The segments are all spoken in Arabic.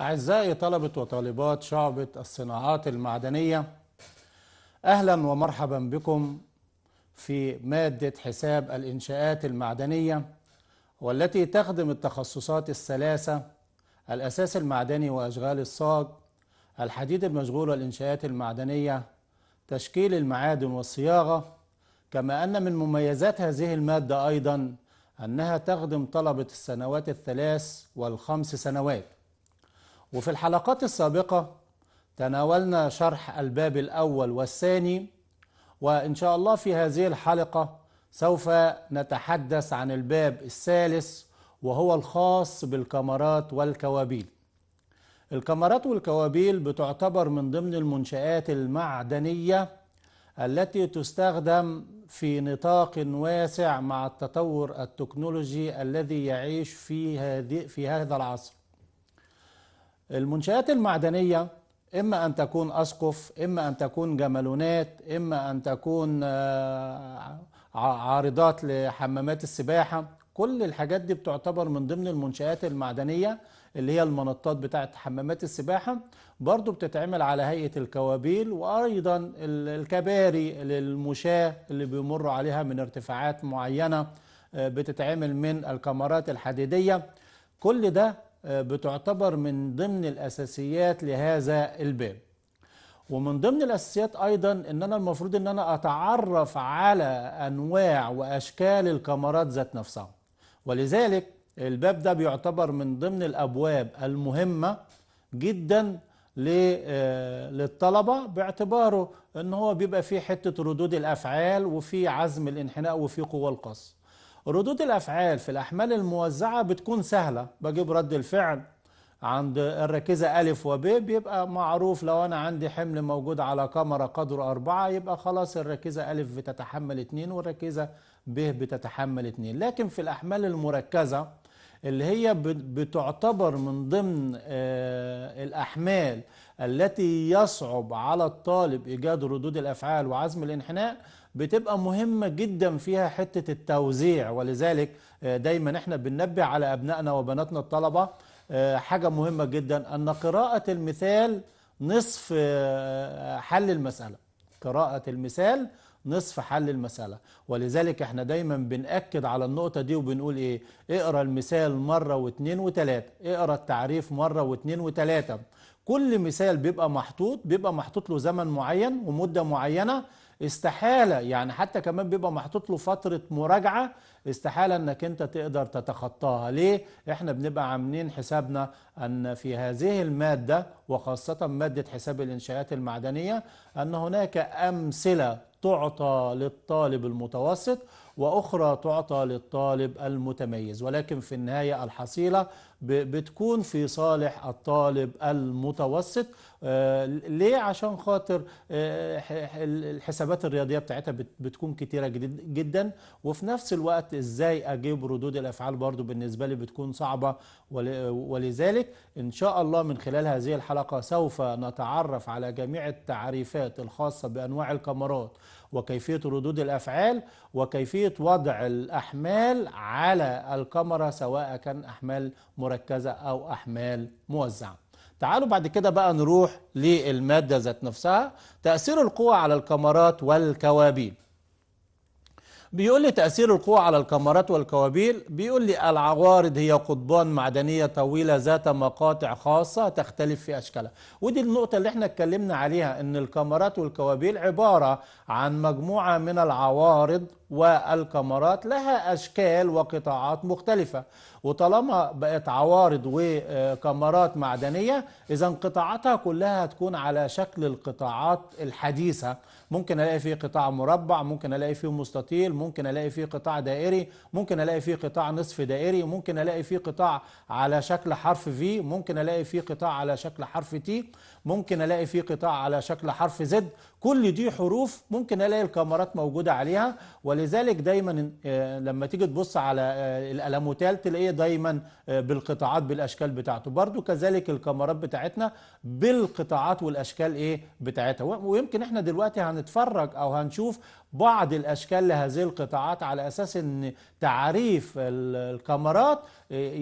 أعزائي طلبة وطالبات شعبة الصناعات المعدنية أهلا ومرحبا بكم في مادة حساب الإنشاءات المعدنية والتي تخدم التخصصات الثلاثة الأساس المعدني وأشغال الصاج الحديد المشغول والإنشاءات المعدنية تشكيل المعادن والصياغة كما أن من مميزات هذه المادة أيضا أنها تخدم طلبة السنوات الثلاث والخمس سنوات وفي الحلقات السابقة تناولنا شرح الباب الأول والثاني وإن شاء الله في هذه الحلقة سوف نتحدث عن الباب الثالث وهو الخاص بالكمرات والكوابيل الكمرات والكوابيل بتعتبر من ضمن المنشآت المعدنية التي تستخدم في نطاق واسع مع التطور التكنولوجي الذي يعيش في, هذه في هذا العصر المنشآت المعدنية إما أن تكون أسقف إما أن تكون جمالونات إما أن تكون آه، عارضات لحمامات السباحة كل الحاجات دي بتعتبر من ضمن المنشآت المعدنية اللي هي المنطات بتاعة حمامات السباحة برضو بتتعمل على هيئة الكوابيل وأيضا الكباري للمشاة اللي بيمروا عليها من ارتفاعات معينة آه، بتتعمل من الكمرات الحديدية كل ده بتعتبر من ضمن الأساسيات لهذا الباب ومن ضمن الأساسيات أيضا أن أنا المفروض أن أنا أتعرف على أنواع وأشكال الكاميرات ذات نفسها ولذلك الباب ده بيعتبر من ضمن الأبواب المهمة جدا آه، للطلبة باعتباره أن هو بيبقى فيه حتة ردود الأفعال وفيه عزم الانحناء وفيه قوة القصر ردود الافعال في الاحمال الموزعه بتكون سهله بجيب رد الفعل عند الركيزة ألف وب بيبقى معروف لو أنا عندي حمل موجود على كاميرا قدر أربعة يبقى خلاص الركيزة ألف بتتحمل اتنين والركيزة ب بتتحمل اتنين لكن في الأحمال المركزة اللي هي بتعتبر من ضمن آه، الأحمال التي يصعب على الطالب إيجاد ردود الأفعال وعزم الانحناء بتبقى مهمة جدا فيها حتة التوزيع ولذلك آه، دايما احنا بننبه على أبنائنا وبناتنا الطلبة آه، حاجة مهمة جدا أن قراءة المثال نصف آه، حل المسألة قراءة المثال نصف حل المسألة ولذلك احنا دايما بنأكد على النقطة دي وبنقول ايه اقرأ المثال مرة واتنين وتلاتة اقرأ التعريف مرة واتنين وتلاتة كل مثال بيبقى محطوط بيبقى محطوط له زمن معين ومدة معينة استحاله يعني حتى كمان بيبقى محطوط له فتره مراجعه استحاله انك انت تقدر تتخطاها ليه احنا بنبقى عاملين حسابنا ان في هذه الماده وخاصه ماده حساب الانشاءات المعدنيه ان هناك امثله تعطى للطالب المتوسط وأخرى تعطى للطالب المتميز ولكن في النهاية الحصيلة بتكون في صالح الطالب المتوسط آه، ليه عشان خاطر آه، الحسابات الرياضية بتاعتها بتكون كتيرة جدا وفي نفس الوقت ازاي اجيب ردود الافعال برضو بالنسبة لي بتكون صعبة ولذلك ان شاء الله من خلال هذه الحلقة سوف نتعرف على جميع التعريفات الخاصة بانواع الكاميرات وكيفية ردود الأفعال وكيفية وضع الأحمال على الكاميرا سواء كان أحمال مركزة أو أحمال موزعة تعالوا بعد كده بقى نروح للمادة ذات نفسها تأثير القوة على الكاميرات والكوابين بيقول لي تأثير القوة على الكمرات والكوابيل بيقول لي العوارض هي قضبان معدنية طويلة ذات مقاطع خاصة تختلف في أشكالها ودي النقطة اللي احنا اتكلمنا عليها ان الكمرات والكوابيل عبارة عن مجموعة من العوارض والكمرات لها أشكال وقطاعات مختلفة وطالما بقت عوارض وكمرات معدنية إذا قطاعاتها كلها هتكون على شكل القطاعات الحديثة ممكن الاقي فيه قطاع مربع ممكن الاقي فيه مستطيل ممكن الاقي فيه قطاع دائري ممكن الاقي فيه قطاع نصف دائري ممكن الاقي فيه قطاع على شكل حرف في ممكن الاقي فيه قطاع على شكل حرف تي ممكن الاقي فيه قطاع على شكل حرف زد كل دي حروف ممكن الاقي الكاميرات موجوده عليها ولذلك دايما آه، لما تيجي تبص على آه، الالموتال تلاقيه دايما آه، بالقطاعات بالاشكال بتاعته برضو كذلك الكاميرات بتاعتنا بالقطاعات والاشكال ايه بتاعتها ويمكن احنا دلوقتي هنتفرج او هنشوف بعض الأشكال لهذه القطاعات على أساس أن تعريف الكاميرات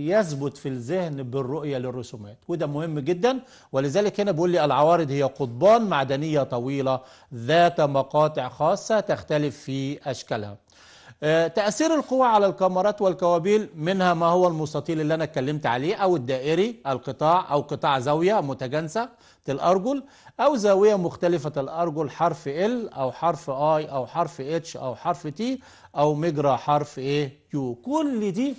يثبت في الذهن بالرؤية للرسومات وده مهم جدا ولذلك هنا بيقول لي العوارض هي قضبان معدنية طويلة ذات مقاطع خاصة تختلف في أشكالها آه، تأثير القوى على الكاميرات والكوابيل منها ما هو المستطيل اللي أنا اتكلمت عليه أو الدائري القطاع أو قطاع زاوية متجانسة الأرجل أو زاوية مختلفة الأرجل حرف L أو حرف I أو حرف H أو حرف T أو مجرى حرف A U كل دي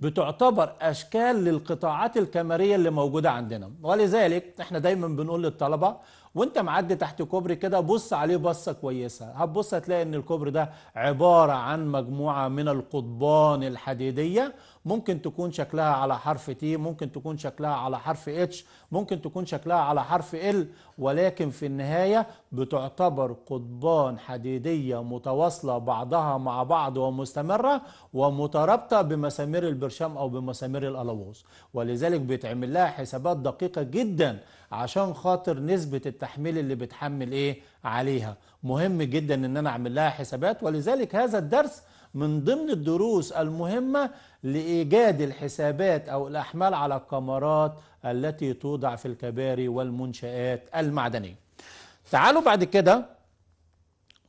بتعتبر أشكال للقطاعات الكاميرية اللي موجودة عندنا ولذلك احنا دايما بنقول للطلبة وانت معدي تحت كوبري كده بص عليه بصه كويسه هتبص هتلاقي ان الكوبري ده عباره عن مجموعه من القضبان الحديديه ممكن تكون شكلها على حرف تي ممكن تكون شكلها على حرف اتش ممكن تكون شكلها على حرف ال ولكن في النهاية بتعتبر قضبان حديدية متواصلة بعضها مع بعض ومستمرة ومترابطة بمسامير البرشام أو بمسامير الألواظ ولذلك بيتعمل لها حسابات دقيقة جدا عشان خاطر نسبة التحميل اللي بتحمل إيه عليها مهم جدا إن أنا أعمل لها حسابات ولذلك هذا الدرس من ضمن الدروس المهمة لإيجاد الحسابات أو الأحمال على الكاميرات التي توضع في الكباري والمنشآت المعدنية تعالوا بعد كده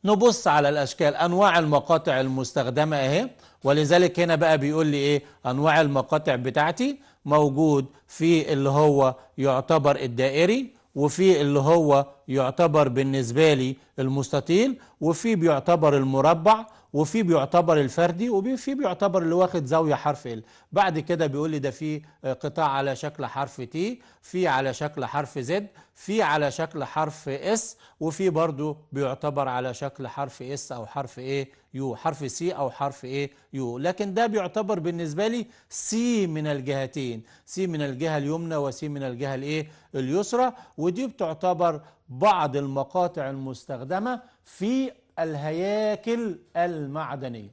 نبص على الأشكال أنواع المقاطع المستخدمة أهي ولذلك هنا بقى بيقول لي إيه أنواع المقاطع بتاعتي موجود في اللي هو يعتبر الدائري وفي اللي هو يعتبر بالنسبة لي المستطيل وفي بيعتبر المربع وفي بيعتبر الفردي وفي بيعتبر اللي واخد زاويه حرف ال بعد كده بيقول لي ده في قطاع على شكل حرف تي في على شكل حرف زد في على شكل حرف اس وفي برضو بيعتبر على شكل حرف اس او حرف ايه يو حرف سي او حرف ايه يو لكن ده بيعتبر بالنسبه لي سي من الجهتين سي من الجهه اليمنى وسي من الجهه الايه اليسرى ودي بتعتبر بعض المقاطع المستخدمه في الهياكل المعدنية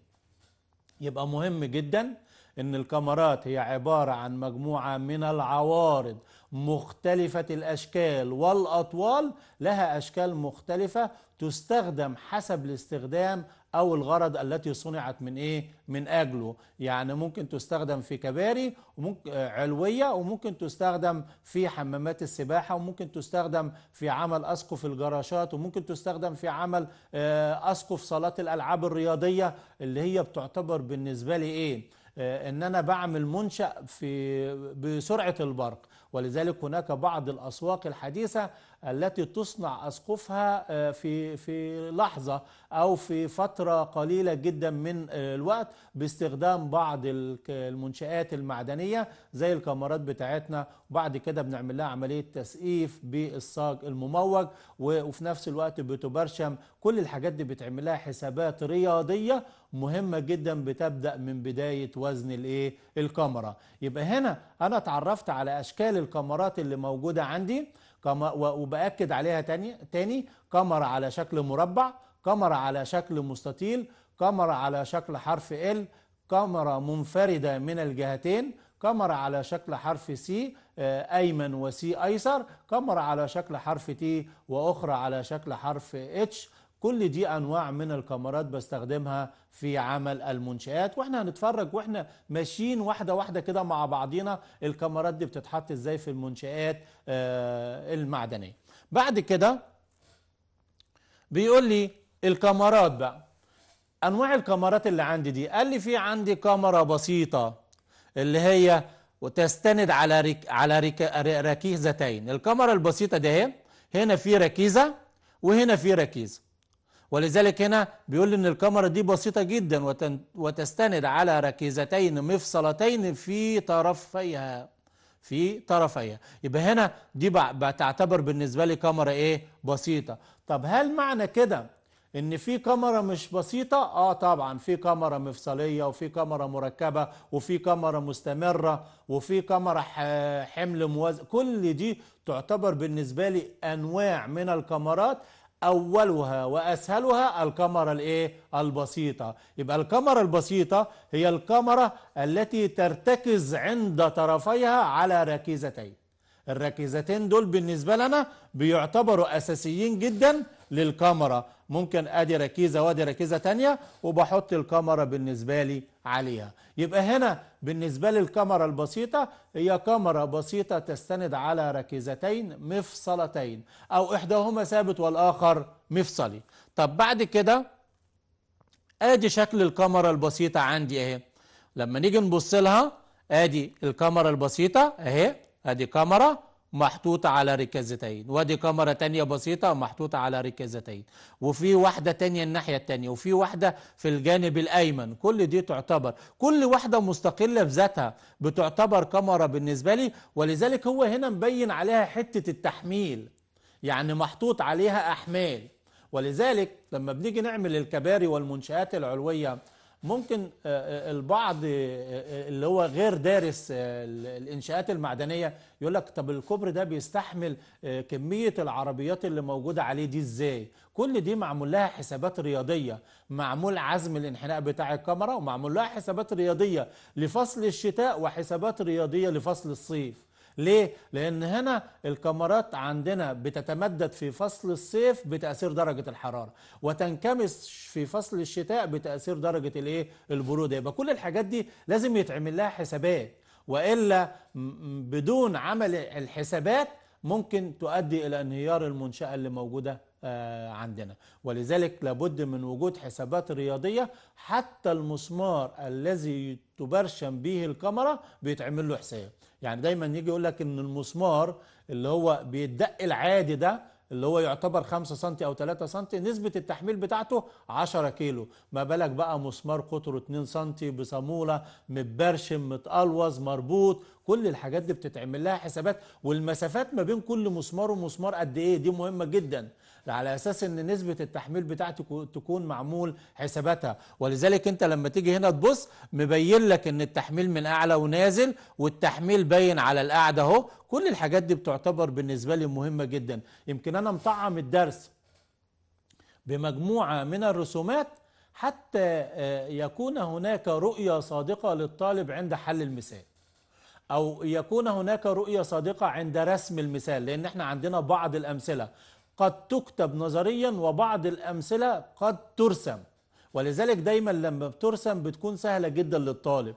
يبقى مهم جدا ان الكاميرات هي عبارة عن مجموعة من العوارض مختلفة الأشكال والأطوال لها أشكال مختلفة تستخدم حسب الاستخدام او الغرض التي صنعت من ايه من اجله يعني ممكن تستخدم في كباري وممكن آه، علويه وممكن تستخدم في حمامات السباحه وممكن تستخدم في عمل اسقف الجراشات وممكن تستخدم في عمل آه، اسقف صالات الالعاب الرياضيه اللي هي بتعتبر بالنسبه لي ايه آه، ان انا بعمل منشا في بسرعه البرق ولذلك هناك بعض الاسواق الحديثه التي تصنع اسقفها آه، في في لحظه او في فتره قليله جدا من آه، الوقت باستخدام بعض المنشات المعدنيه زي الكاميرات بتاعتنا وبعد كده بنعمل لها عمليه تسقيف بالصاج المموج وفي نفس الوقت بتبرشم كل الحاجات دي بتعمل لها حسابات رياضيه مهمه جدا بتبدا من بدايه وزن الايه الكاميرا يبقى هنا انا اتعرفت على اشكال الكاميرات اللي موجوده عندي وباكد عليها تاني تاني قمر على شكل مربع قمر على شكل مستطيل قمر على شكل حرف ال قمر منفرده من الجهتين قمر على شكل حرف سي آه، ايمن وسي ايسر قمر على شكل حرف تي واخرى على شكل حرف اتش كل دي انواع من الكاميرات بستخدمها في عمل المنشآت واحنا هنتفرج واحنا ماشيين واحدة واحدة كده مع بعضينا الكاميرات دي بتتحط ازاي في المنشآت آه، المعدنية بعد كده بيقول لي الكاميرات بقى انواع الكاميرات اللي عندي دي قال لي في عندي كاميرا بسيطة اللي هي وتستند على ريك على ريك ركيزتين الكاميرا البسيطه دي اهي هنا في ركيزه وهنا في ركيزه ولذلك هنا بيقول ان الكاميرا دي بسيطه جدا وتستند على ركيزتين مفصلتين في طرفيها في طرفيها يبقى هنا دي بتعتبر بالنسبه لي كاميرا ايه بسيطه طب هل معنى كده ان في كاميرا مش بسيطه اه طبعا في كاميرا مفصليه وفي كاميرا مركبه وفي كاميرا مستمره وفي كاميرا حمل موازي كل دي تعتبر بالنسبه لي انواع من الكاميرات اولها واسهلها الكاميرا الايه البسيطه يبقى الكاميرا البسيطه هي الكاميرا التي ترتكز عند طرفيها على ركيزتين الركيزتين دول بالنسبه لنا بيعتبروا اساسيين جدا للكاميرا ممكن ادي ركيزه وادي ركيزه تانية وبحط الكاميرا بالنسبه لي عليها يبقى هنا بالنسبة للكاميرا البسيطة هي كاميرا بسيطة تستند على ركيزتين مفصلتين أو إحداهما ثابت والآخر مفصلي طب بعد كده ادي شكل الكاميرا البسيطة عندي اهي لما نيجي نبص لها ادي الكاميرا البسيطة اهي ادي كاميرا محطوطة على ركازتين وادي كاميرا تانية بسيطة محطوطة على ركازتين وفي واحدة تانية الناحية التانية وفي واحدة في الجانب الأيمن كل دي تعتبر كل واحدة مستقلة بذاتها بتعتبر كاميرا بالنسبة لي ولذلك هو هنا مبين عليها حتة التحميل يعني محطوط عليها أحمال ولذلك لما بنيجي نعمل الكباري والمنشآت العلوية ممكن آه، آه، البعض آه، اللي هو غير دارس الانشاءات المعدنيه يقول لك طب الكوبري ده بيستحمل كميه العربيات اللي موجوده عليه دي ازاي؟ كل دي معمول لها حسابات رياضيه، معمول عزم الانحناء بتاع الكاميرا ومعمول لها حسابات رياضيه لفصل الشتاء وحسابات رياضيه لفصل الصيف. ليه؟ لأن هنا الكاميرات عندنا بتتمدد في فصل الصيف بتأثير درجة الحرارة وتنكمس في فصل الشتاء بتأثير درجة الايه؟ البرودة يبقى كل الحاجات دي لازم يتعمل لها حسابات وإلا بدون عمل الحسابات ممكن تؤدي إلى انهيار المنشأة اللي موجودة آه، عندنا ولذلك لابد من وجود حسابات رياضية حتى المسمار الذي تبرشم به الكاميرا بيتعمل له حساب يعني دايما يجي يقول لك ان المسمار اللي هو بيدق العادي ده اللي هو يعتبر 5 سم او 3 سم نسبة التحميل بتاعته 10 كيلو ما بالك بقى مسمار قطره 2 سم بصامولة متبرشم متقلوظ مربوط كل الحاجات دي بتتعمل لها حسابات والمسافات ما بين كل مسمار ومسمار قد ايه دي مهمة جدا على اساس ان نسبه التحميل بتاعتي تكون معمول حساباتها ولذلك انت لما تيجي هنا تبص مبين لك ان التحميل من اعلى ونازل والتحميل باين على القاعده اهو كل الحاجات دي بتعتبر بالنسبه لي مهمه جدا يمكن انا مطعم الدرس بمجموعه من الرسومات حتى آه، يكون هناك رؤيه صادقه للطالب عند حل المثال او يكون هناك رؤيه صادقه عند رسم المثال لان احنا عندنا بعض الامثله قد تكتب نظريا وبعض الأمثلة قد ترسم ولذلك دايما لما بترسم بتكون سهلة جدا للطالب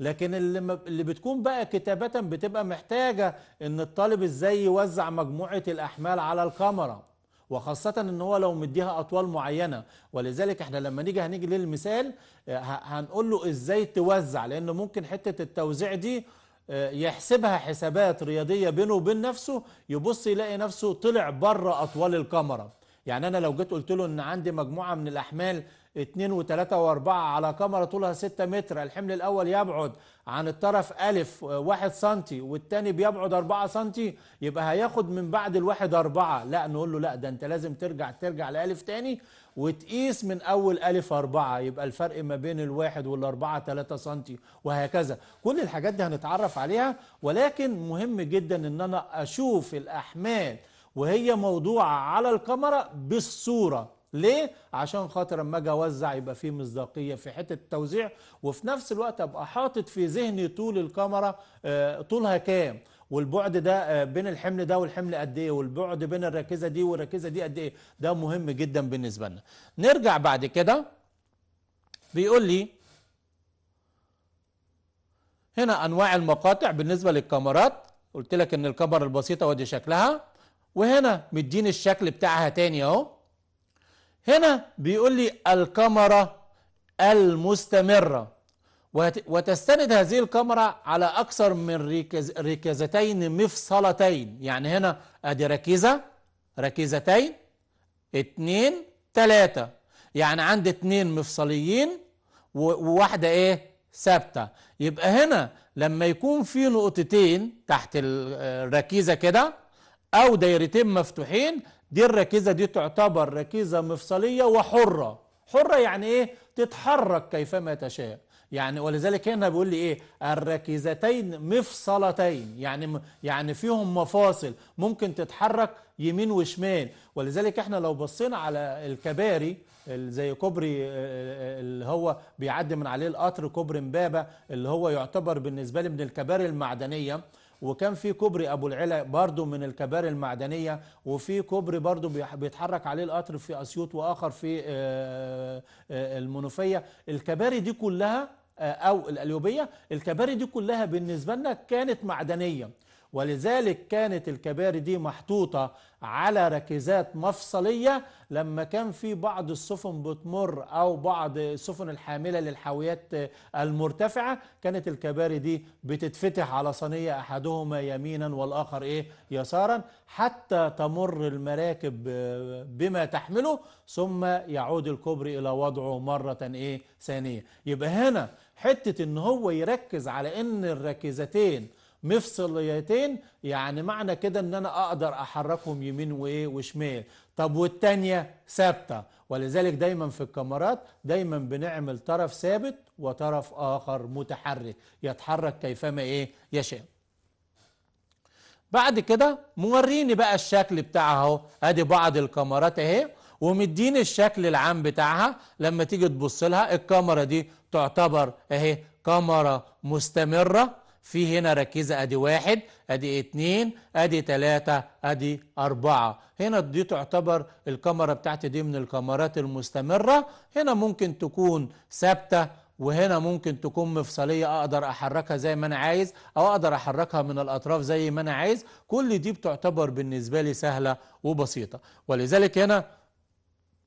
لكن اللي, اللي بتكون بقى كتابة بتبقى محتاجة ان الطالب ازاي يوزع مجموعة الأحمال على الكاميرا وخاصة ان هو لو مديها اطوال معينة ولذلك احنا لما نيجي هنيجي للمثال آه، هنقول له ازاي توزع لان ممكن حتة التوزيع دي يحسبها حسابات رياضيه بينه وبين نفسه يبص يلاقي نفسه طلع بره اطوال الكاميرا يعني انا لو جيت قلت له ان عندي مجموعه من الاحمال 2 و3 و4 على كاميرا طولها 6 متر الحمل الأول يبعد عن الطرف ألف 1 آه، سم والثاني بيبعد 4 سم يبقى هياخد من بعد الواحد 4 لا نقول له لا ده أنت لازم ترجع ترجع لألف ثاني وتقيس من أول ألف 4 يبقى الفرق ما بين الواحد والأربعة 3 سم وهكذا كل الحاجات دي هنتعرف عليها ولكن مهم جدا أن أنا أشوف الأحمال وهي موضوعة على الكاميرا بالصورة ليه؟ عشان خاطر اما اجي اوزع يبقى في مصداقيه في حته التوزيع وفي نفس الوقت ابقى حاطط في ذهني طول الكاميرا آه، طولها كام والبعد ده آه، بين الحمل ده والحمل قد ايه والبعد بين الركيزه دي والركيزه دي قد ايه ده مهم جدا بالنسبه لنا نرجع بعد كده بيقول لي هنا انواع المقاطع بالنسبه للكاميرات قلت لك ان الكاميرا البسيطه ودي شكلها وهنا مديني الشكل بتاعها تاني اهو هنا بيقول لي الكاميرا المستمرة وتستند هذه الكاميرا على أكثر من ركيزتين مفصلتين يعني هنا أدي ركيزة ركيزتين اتنين تلاتة يعني عندي اتنين مفصليين وواحدة ايه ثابتة يبقى هنا لما يكون في نقطتين تحت الركيزة كده أو دايرتين مفتوحين دي الركيزة دي تعتبر ركيزة مفصلية وحرة حرة يعني ايه تتحرك كيفما تشاء يعني ولذلك هنا بيقول لي ايه الركيزتين مفصلتين يعني يعني فيهم مفاصل ممكن تتحرك يمين وشمال ولذلك احنا لو بصينا على الكباري زي كوبري آه، آه، آه، اللي هو بيعدي من عليه القطر كوبري امبابه اللي هو يعتبر بالنسبه لي من الكباري المعدنيه وكان في كوبري ابو العلا برضو من الكباري المعدنيه وفي كوبري برضو بيتحرك عليه القطر في اسيوط واخر في آه، آه، المنوفيه الكباري دي كلها آه، او القليوبيه الكباري دي كلها بالنسبه لنا كانت معدنيه ولذلك كانت الكباري دي محطوطة على ركيزات مفصلية لما كان في بعض السفن بتمر أو بعض السفن الحاملة للحاويات المرتفعة كانت الكباري دي بتتفتح على صينية أحدهما يمينا والآخر إيه يسارا حتى تمر المراكب بما تحمله ثم يعود الكوبري إلى وضعه مرة إيه ثانية يبقى هنا حتة إن هو يركز على إن الركيزتين مفصليتين يعني معنى كده ان انا اقدر احركهم يمين وايه وشمال طب والتانية ثابتة ولذلك دايما في الكاميرات دايما بنعمل طرف ثابت وطرف اخر متحرك يتحرك كيفما ايه يشاء بعد كده موريني بقى الشكل بتاعها اهو ادي بعض الكاميرات اهي ومديني الشكل العام بتاعها لما تيجي تبص لها الكاميرا دي تعتبر اهي كاميرا مستمره في هنا ركيزة ادي واحد ادي اتنين ادي تلاتة ادي اربعة هنا دي تعتبر الكاميرا بتاعتي دي من الكاميرات المستمرة هنا ممكن تكون ثابتة وهنا ممكن تكون مفصلية أقدر أحركها زي ما أنا عايز أو أقدر أحركها من الأطراف زي ما أنا عايز كل دي بتعتبر بالنسبة لي سهلة وبسيطة ولذلك هنا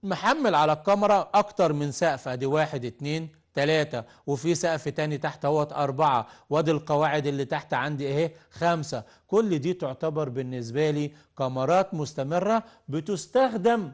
محمل على الكاميرا أكتر من سقف أدي واحد اتنين ثلاثة وفي سقف تاني تحت اهوت أربعة وادي القواعد اللي تحت عندي اهي خمسة كل دي تعتبر بالنسبة لي كاميرات مستمرة بتستخدم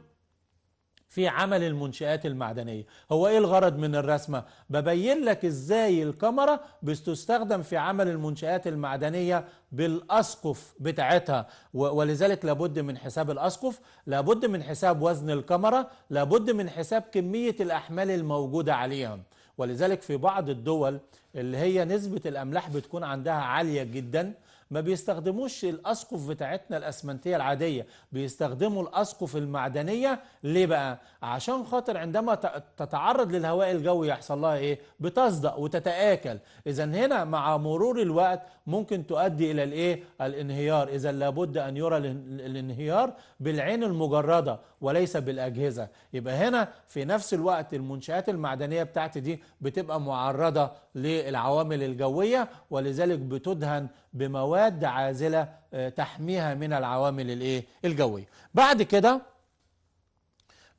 في عمل المنشآت المعدنية هو ايه الغرض من الرسمة ببين لك ازاي الكاميرا بتستخدم في عمل المنشآت المعدنية بالأسقف بتاعتها ولذلك لابد من حساب الأسقف لابد من حساب وزن الكاميرا لابد من حساب كمية الأحمال الموجودة عليها ولذلك في بعض الدول اللي هي نسبة الأملاح بتكون عندها عالية جدا ما بيستخدموش الأسقف بتاعتنا الأسمنتية العادية بيستخدموا الأسقف المعدنية ليه بقى؟ عشان خاطر عندما تتعرض للهواء الجوي يحصل لها إيه؟ بتصدأ وتتآكل إذا هنا مع مرور الوقت ممكن تؤدي إلى الإيه؟ الانهيار إذا لابد أن يرى الانهيار بالعين المجردة وليس بالأجهزة يبقى هنا في نفس الوقت المنشآت المعدنية بتاعتي دي بتبقى معرضة للعوامل الجوية ولذلك بتدهن بمواد عازلة آه، تحميها من العوامل الايه الجوية بعد كده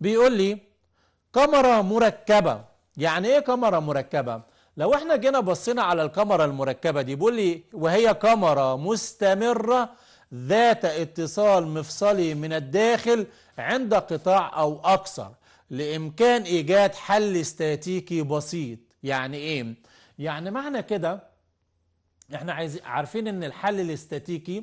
بيقول لي كاميرا مركبة يعني ايه كاميرا مركبة لو احنا جينا بصينا على الكاميرا المركبة دي بيقول لي وهي كاميرا مستمرة ذات اتصال مفصلي من الداخل عند قطاع أو أكثر لإمكان إيجاد حل استاتيكي بسيط يعني إيه؟ يعني معنى كده إحنا عايزين عارفين إن الحل الاستاتيكي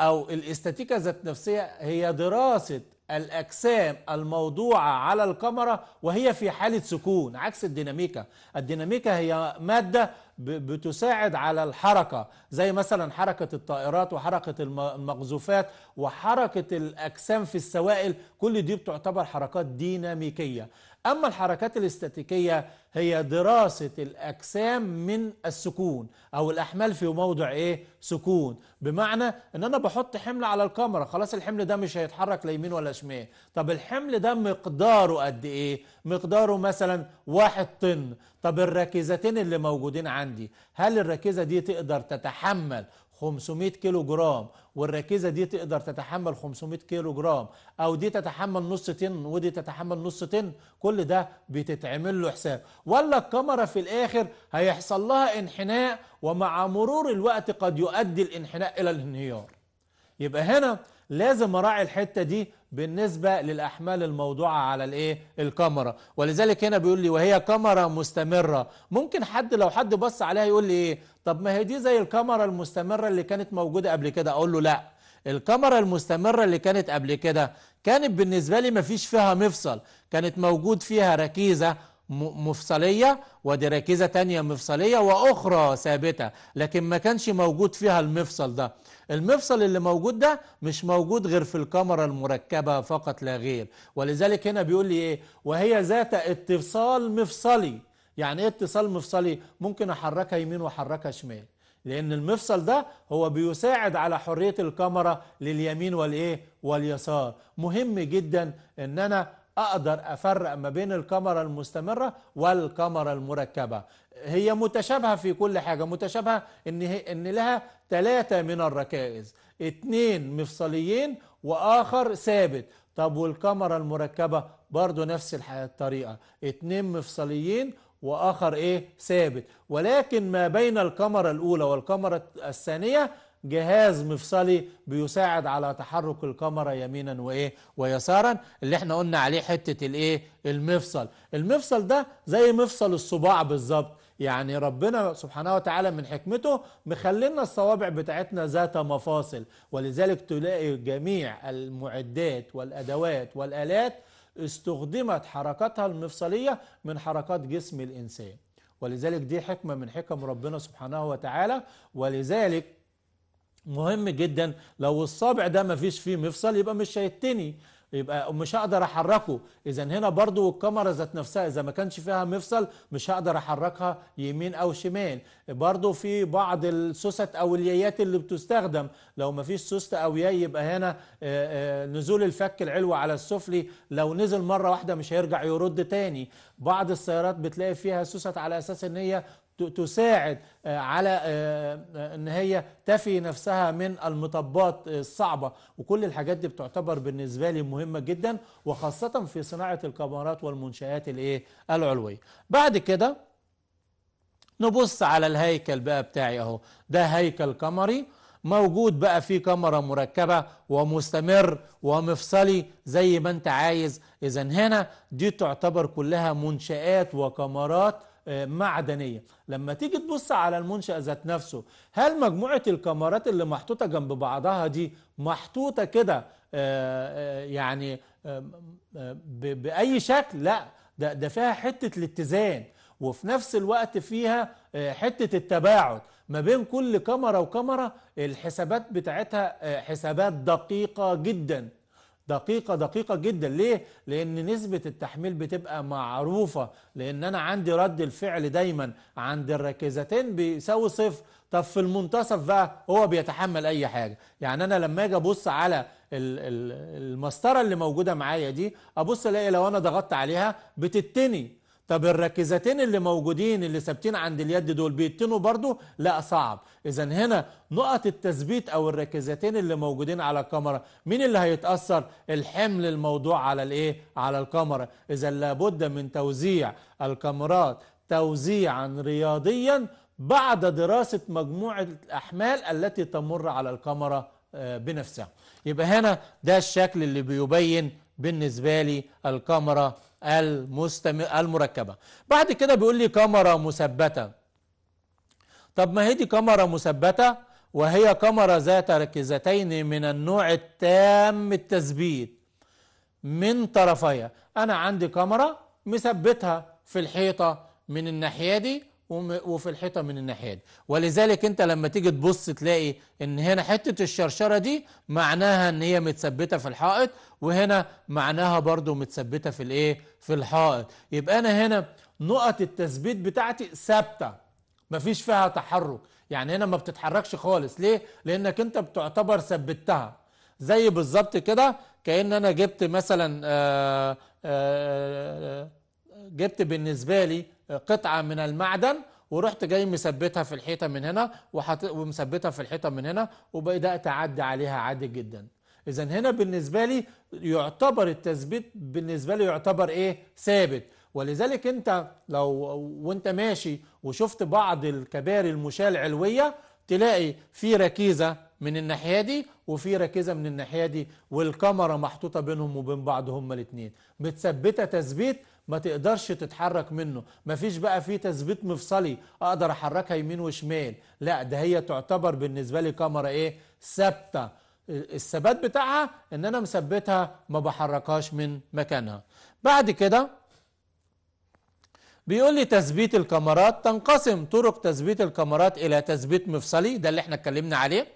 أو الاستاتيكا ذات نفسها هي دراسة الأجسام الموضوعة على الكاميرا وهي في حالة سكون عكس الديناميكا الديناميكا هي مادة بتساعد على الحركه زي مثلا حركه الطائرات وحركه المقذوفات وحركه الاجسام في السوائل كل دي بتعتبر حركات ديناميكيه اما الحركات الاستاتيكيه هي دراسه الاجسام من السكون او الاحمال في موضع ايه سكون بمعنى ان انا بحط حمل على الكاميرا خلاص الحمل ده مش هيتحرك لا يمين ولا شمال طب الحمل ده مقداره قد ايه مقداره مثلا واحد طن طب الركيزتين اللي موجودين عندي هل الركيزة دي تقدر تتحمل 500 كيلو جرام والركيزة دي تقدر تتحمل 500 كيلو جرام أو دي تتحمل نص طن ودي تتحمل نص طن كل ده بتتعمل له حساب ولا الكاميرا في الآخر هيحصل لها انحناء ومع مرور الوقت قد يؤدي الانحناء إلى الانهيار يبقى هنا لازم اراعي الحته دي بالنسبه للاحمال الموضوعه على الايه الكاميرا ولذلك هنا بيقول لي وهي كاميرا مستمره ممكن حد لو حد بص عليها يقول لي ايه طب ما هي دي زي الكاميرا المستمره اللي كانت موجوده قبل كده اقول له لا الكاميرا المستمرة اللي كانت قبل كده كانت بالنسبة لي ما فيش فيها مفصل كانت موجود فيها ركيزة مفصلية ركيزة تانية مفصلية وأخرى ثابتة لكن ما كانش موجود فيها المفصل ده المفصل اللي موجود ده مش موجود غير في الكاميرا المركبة فقط لا غير ولذلك هنا بيقول لي إيه وهي ذات اتصال مفصلي يعني إيه اتصال مفصلي ممكن أحركها يمين وأحركها شمال لأن المفصل ده هو بيساعد على حرية الكاميرا لليمين والإيه واليسار مهم جدا إن أنا اقدر افرق ما بين الكاميرا المستمره والكاميرا المركبه هي متشابهه في كل حاجه متشابهه ان ان لها ثلاثه من الركائز اثنين مفصليين واخر ثابت طب والكاميرا المركبه برضو نفس الطريقه اثنين مفصليين واخر ايه ثابت ولكن ما بين الكاميرا الاولى والكاميرا الثانيه جهاز مفصلي بيساعد على تحرك الكاميرا يمينا وايه ويسارا اللي احنا قلنا عليه حته الايه المفصل المفصل ده زي مفصل الصباع بالظبط يعني ربنا سبحانه وتعالى من حكمته مخلينا الصوابع بتاعتنا ذات مفاصل ولذلك تلاقي جميع المعدات والادوات والالات استخدمت حركتها المفصليه من حركات جسم الانسان ولذلك دي حكمه من حكم ربنا سبحانه وتعالى ولذلك مهم جدا لو الصابع ده مفيش فيه مفصل يبقى مش هيتني يبقى مش هقدر احركه اذا هنا برضو الكاميرا ذات نفسها اذا ما كانش فيها مفصل مش هقدر احركها يمين او شمال برضو في بعض السوست او اليايات اللي بتستخدم لو ما فيش سوست او ياي يبقى هنا آه، آه، نزول الفك العلوي على السفلي لو نزل مره واحده مش هيرجع يرد تاني بعض السيارات بتلاقي فيها سوست على اساس ان هي تساعد آه، على آه، آه، ان هي تفي نفسها من المطبات الصعبه وكل الحاجات دي بتعتبر بالنسبه لي مهمه جدا وخاصه في صناعه الكاميرات والمنشات الايه العلويه بعد كده نبص على الهيكل بقى بتاعي اهو ده هيكل قمري موجود بقى في كاميرا مركبة ومستمر ومفصلي زي ما انت عايز اذا هنا دي تعتبر كلها منشآت وكاميرات آه، معدنيه لما تيجي تبص على المنشا ذات نفسه هل مجموعه الكاميرات اللي محطوطه جنب بعضها دي محطوطه كده آه، آه، يعني باي شكل لا ده ده فيها حته الاتزان وفي نفس الوقت فيها حته التباعد ما بين كل كاميرا وكاميرا الحسابات بتاعتها حسابات دقيقه جدا دقيقة دقيقة جدا ليه؟ لأن نسبة التحميل بتبقى معروفة لأن أنا عندي رد الفعل دايما عند الركيزتين بيساوي صفر طب في المنتصف بقى هو بيتحمل أي حاجة يعني أنا لما أجي أبص على المسطرة اللي موجودة معايا دي أبص ألاقي لو أنا ضغطت عليها بتتني طب الركيزتين اللي موجودين اللي ثابتين عند اليد دول بيتنوا برضو لا صعب اذا هنا نقط التثبيت او الركيزتين اللي موجودين على الكاميرا مين اللي هيتاثر الحمل الموضوع على الايه على الكاميرا اذا لابد من توزيع الكاميرات توزيعا رياضيا بعد دراسه مجموعه الاحمال التي تمر على الكاميرا آه، بنفسها يبقى هنا ده الشكل اللي بيبين بالنسبه لي الكاميرا المركبة بعد كده بيقول لي كاميرا مثبتة طب ما هي دي كاميرا مثبتة وهي كاميرا ذات ركيزتين من النوع التام التثبيت من طرفيها أنا عندي كاميرا مثبتها في الحيطة من الناحية دي وفي الحيطه من الناحيه دي ولذلك انت لما تيجي تبص تلاقي ان هنا حته الشرشره دي معناها ان هي متثبته في الحائط وهنا معناها برضو متثبته في الايه في الحائط يبقى انا هنا نقط التثبيت بتاعتي ثابته مفيش فيها تحرك يعني هنا ما بتتحركش خالص ليه لانك انت بتعتبر ثبتها زي بالظبط كده كان انا جبت مثلا آآ آه، آآ آه، آه، جبت بالنسبه لي قطعه من المعدن ورحت جاي مثبتها في الحيطه من هنا وحط... ومثبتها في الحيطه من هنا وبدات اعدي عليها عادي جدا اذا هنا بالنسبه لي يعتبر التثبيت بالنسبه لي يعتبر ايه ثابت ولذلك انت لو وانت ماشي وشفت بعض الكباري المشاة العلويه تلاقي في ركيزه من الناحيه دي وفي ركيزه من الناحيه دي والكاميرا محطوطه بينهم وبين بعض هما الاثنين متثبته تثبيت ما تقدرش تتحرك منه ما فيش بقى فيه تثبيت مفصلي اقدر احركها يمين وشمال لا ده هي تعتبر بالنسبه لي كاميرا ايه ثابته الثبات بتاعها ان انا مثبتها ما بحركهاش من مكانها بعد كده بيقول لي تثبيت الكاميرات تنقسم طرق تثبيت الكاميرات الى تثبيت مفصلي ده اللي احنا اتكلمنا عليه